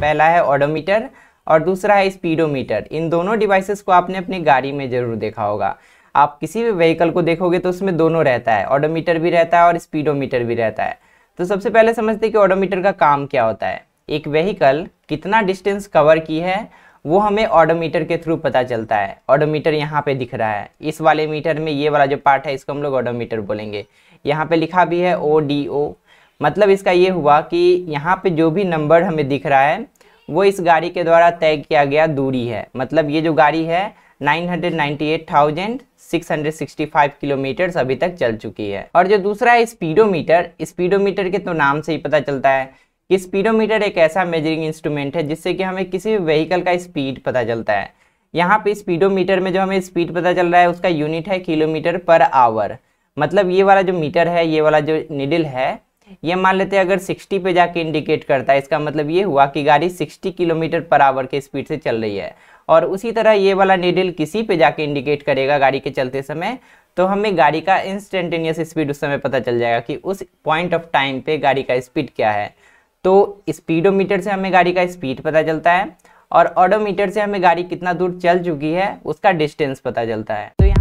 पहला है ऑडोमीटर और दूसरा है स्पीडोमीटर इन दोनों डिवाइसेस को आपने अपनी गाड़ी में ज़रूर देखा होगा आप किसी भी व्हीकल को देखोगे तो उसमें दोनों रहता है ऑडोमीटर भी रहता है और स्पीडोमीटर भी रहता है तो सबसे पहले समझते हैं कि ऑडोमीटर का काम क्या होता है एक व्हीकल कितना डिस्टेंस कवर की है वो हमें ऑडोमीटर के थ्रू पता चलता है ऑडोमीटर यहाँ पे दिख रहा है इस वाले मीटर में ये वाला जो पार्ट है इसको हम लोग ऑडोमीटर बोलेंगे यहाँ पे लिखा भी है ओ डी ओ मतलब इसका ये हुआ कि यहाँ पे जो भी नंबर हमें दिख रहा है वो इस गाड़ी के द्वारा तय किया गया दूरी है मतलब ये जो गाड़ी है 998,665 किलोमीटर अभी तक चल चुकी है और जो दूसरा है स्पीडोमीटर स्पीडोमीटर के तो नाम से ही पता चलता है कि स्पीडोमीटर एक ऐसा मेजरिंग इंस्ट्रूमेंट है जिससे कि हमें किसी भी व्हीकल का स्पीड पता चलता है यहाँ पे स्पीडोमीटर में जो हमें स्पीड पता चल रहा है उसका यूनिट है किलोमीटर पर आवर मतलब ये वाला जो मीटर है ये वाला जो निडल है ये मान लेते हैं अगर 60 पे जाके इंडिकेट करता है इसका मतलब ये हुआ कि गाड़ी 60 किलोमीटर पर आवर के स्पीड से चल रही है और उसी तरह ये वाला नीडल किसी पे जाके इंडिकेट करेगा गाड़ी के चलते समय तो हमें गाड़ी का इंस्टेंटेनियस स्पीड उस समय पता चल जाएगा कि उस पॉइंट ऑफ टाइम पे गाड़ी का स्पीड क्या है तो स्पीडोमीटर से हमें गाड़ी का स्पीड पता चलता है और ऑडोमीटर से हमें गाड़ी कितना दूर चल चुकी है उसका डिस्टेंस पता चलता है तो